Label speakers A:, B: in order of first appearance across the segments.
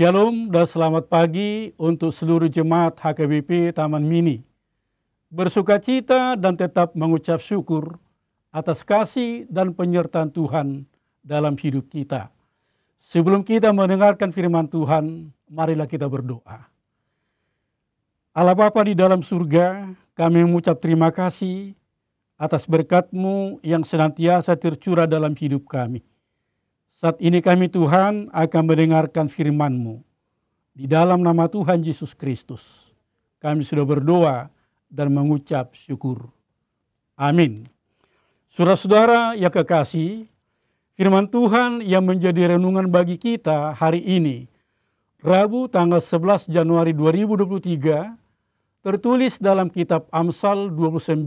A: Shalom dan selamat pagi untuk seluruh jemaat HKBP Taman Mini. Bersukacita dan tetap mengucap syukur atas kasih dan penyertaan Tuhan dalam hidup kita. Sebelum kita mendengarkan firman Tuhan, marilah kita berdoa. Allah Bapa di dalam surga, kami mengucap terima kasih atas berkatMu yang senantiasa tercurah dalam hidup kami. Saat ini kami Tuhan akan mendengarkan firman-Mu. Di dalam nama Tuhan Yesus Kristus, kami sudah berdoa dan mengucap syukur. Amin. Saudara-saudara yang kekasih, firman Tuhan yang menjadi renungan bagi kita hari ini, Rabu tanggal 11 Januari 2023, tertulis dalam kitab Amsal 29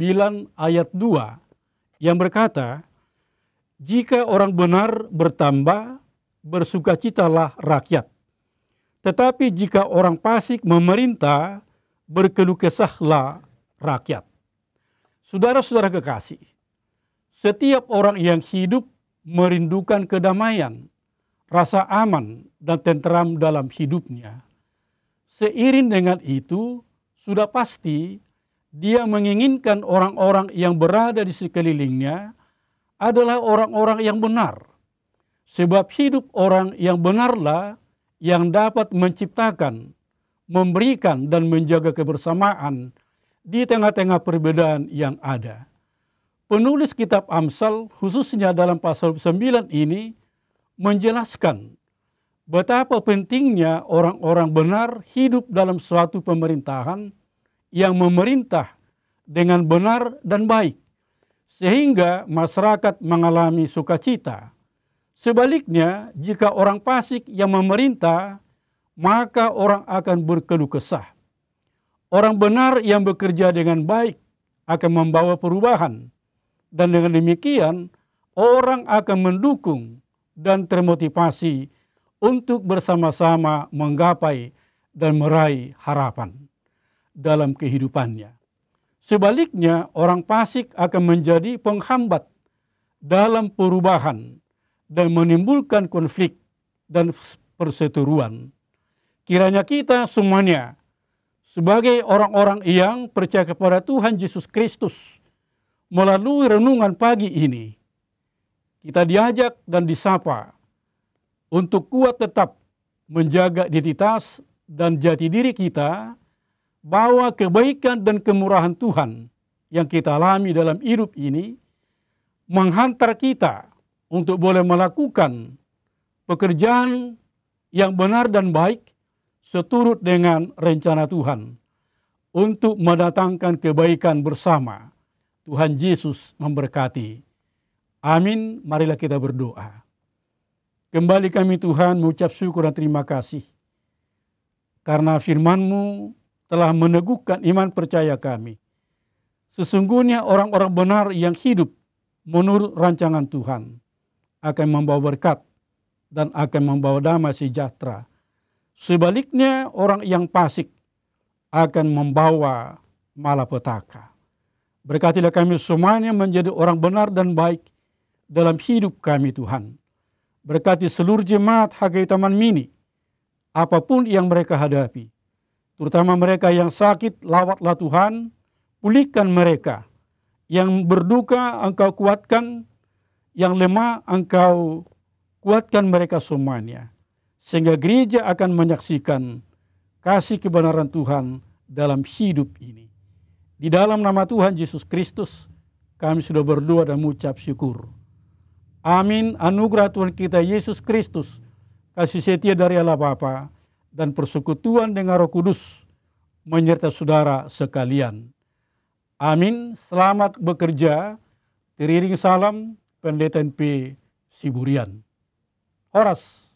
A: ayat 2 yang berkata, jika orang benar bertambah, bersukacitalah rakyat. Tetapi jika orang fasik memerintah, berkeluh kesahlah rakyat. Saudara-saudara kekasih, setiap orang yang hidup merindukan kedamaian, rasa aman dan tenteram dalam hidupnya. Seiring dengan itu, sudah pasti dia menginginkan orang-orang yang berada di sekelilingnya adalah orang-orang yang benar. Sebab hidup orang yang benarlah yang dapat menciptakan, memberikan dan menjaga kebersamaan di tengah-tengah perbedaan yang ada. Penulis kitab Amsal khususnya dalam pasal 9 ini menjelaskan betapa pentingnya orang-orang benar hidup dalam suatu pemerintahan yang memerintah dengan benar dan baik sehingga masyarakat mengalami sukacita. Sebaliknya, jika orang Pasik yang memerintah, maka orang akan berkeluh kesah. Orang benar yang bekerja dengan baik akan membawa perubahan, dan dengan demikian orang akan mendukung dan termotivasi untuk bersama-sama menggapai dan meraih harapan dalam kehidupannya. Sebaliknya, orang fasik akan menjadi penghambat dalam perubahan dan menimbulkan konflik dan perseteruan. Kiranya kita semuanya sebagai orang-orang yang percaya kepada Tuhan Yesus Kristus melalui renungan pagi ini kita diajak dan disapa untuk kuat tetap menjaga identitas dan jati diri kita bahwa kebaikan dan kemurahan Tuhan yang kita alami dalam hidup ini menghantar kita untuk boleh melakukan pekerjaan yang benar dan baik seturut dengan rencana Tuhan untuk mendatangkan kebaikan bersama. Tuhan Yesus memberkati. Amin, marilah kita berdoa. Kembali kami Tuhan mengucap syukur dan terima kasih. Karena firman-Mu telah meneguhkan iman percaya kami. Sesungguhnya orang-orang benar yang hidup menurut rancangan Tuhan akan membawa berkat dan akan membawa damai sejahtera. Sebaliknya orang yang pasik akan membawa malapetaka. Berkatilah kami semuanya menjadi orang benar dan baik dalam hidup kami Tuhan. Berkati seluruh jemaat Hagai Taman Mini, apapun yang mereka hadapi, terutama mereka yang sakit, lawatlah Tuhan, pulihkan mereka. Yang berduka, engkau kuatkan. Yang lemah, engkau kuatkan mereka semuanya. Sehingga gereja akan menyaksikan kasih kebenaran Tuhan dalam hidup ini. Di dalam nama Tuhan Yesus Kristus, kami sudah berdoa dan mengucap syukur. Amin. Anugerah Tuhan kita Yesus Kristus, kasih setia dari Allah Bapa, dan persekutuan dengan Roh Kudus menyertai saudara sekalian. Amin. Selamat bekerja. Teriring salam Pendeta NP Siburian. Horas.